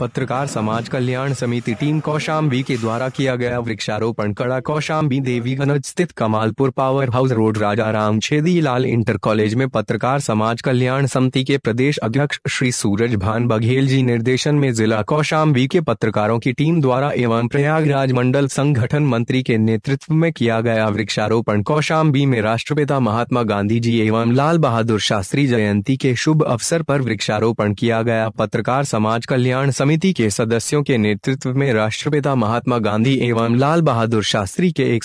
पत्रकार समाज कल्याण समिति टीम कौशाम्बी के द्वारा किया गया वृक्षारोपण कड़ा कौशाम्बी देवीगंज स्थित Kamalpur power house road Raja Ram Chhedi Lal inter college में पत्रकार समाज कल्याण समिति के प्रदेश अध्यक्ष श्री सूरज भान बघेल जी निर्देशन में जिला कौशाम्बी के पत्रकारों की टीम द्वारा एवं प्रयागराज मंडल संगठन मंत्री के नेतृत्व में किया गया वृक्षारोपण कौशाम्बी में राष्ट्रपिता महात्मा गांधी जी एवं लाल बहादुर शास्त्री जयंती के शुभ अवसर आरोप वृक्षारोपण किया गया पत्रकार समाज कल्याण समिति समिति के सदस्यों के नेतृत्व में राष्ट्रपिता महात्मा गांधी एवं लाल बहादुर शास्त्री के एक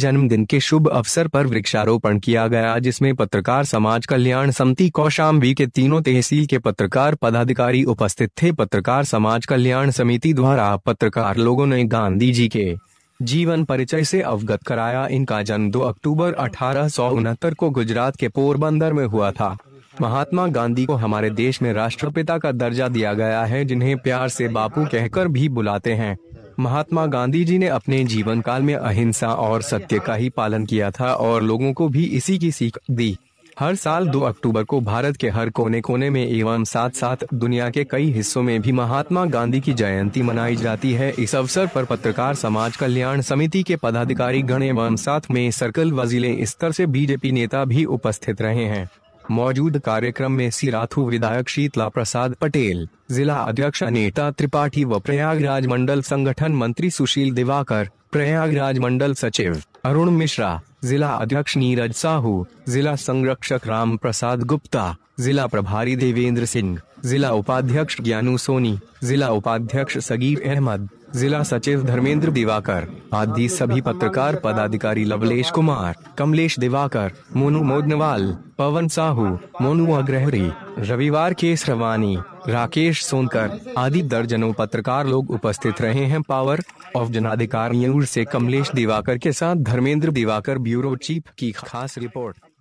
जन्मदिन के शुभ अवसर पर वृक्षारोपण किया गया जिसमें पत्रकार समाज कल्याण समिति कौशाम्बी के तीनों तहसील के पत्रकार पदाधिकारी उपस्थित थे पत्रकार समाज कल्याण समिति द्वारा पत्रकार लोगों ने गांधी जी के जीवन परिचय से अवगत कराया इनका जन्म 2 अक्टूबर अठारह को गुजरात के पोरबंदर में हुआ था महात्मा गांधी को हमारे देश में राष्ट्रपिता का दर्जा दिया गया है जिन्हें प्यार से बापू कहकर भी बुलाते हैं महात्मा गांधी जी ने अपने जीवन काल में अहिंसा और सत्य का ही पालन किया था और लोगों को भी इसी की सीख दी हर साल 2 अक्टूबर को भारत के हर कोने कोने में एवं साथ साथ दुनिया के कई हिस्सों में भी महात्मा गांधी की जयंती मनाई जाती है इस अवसर पर पत्रकार समाज कल्याण समिति के पदाधिकारी गण एवं साथ में सर्कल वजीले स्तर से बीजेपी नेता भी उपस्थित रहे हैं मौजूद कार्यक्रम में सी राथू विधायक शीतला प्रसाद पटेल जिला अध्यक्ष अनिता त्रिपाठी व प्रयागराज मंडल संगठन मंत्री सुशील दिवाकर प्रयागराज मंडल सचिव अरुण मिश्रा जिला अध्यक्ष नीरज साहू जिला संरक्षक राम प्रसाद गुप्ता जिला प्रभारी देवेंद्र सिंह जिला उपाध्यक्ष ज्ञानू सोनी जिला उपाध्यक्ष सगीर अहमद जिला सचिव धर्मेंद्र दिवाकर आदि सभी पत्रकार पदाधिकारी लवलेश कुमार कमलेश दिवाकर मोनू मोदनवाल पवन साहू मोनू अग्रहरी रविवार के श्रवानी राकेश सोनकर आदि दर्जनों पत्रकार लोग उपस्थित रहे हैं पावर ऑफ जनाधिकार न्यूज से कमलेश दिवाकर के साथ धर्मेंद्र दिवाकर ब्यूरो चीफ की खास रिपोर्ट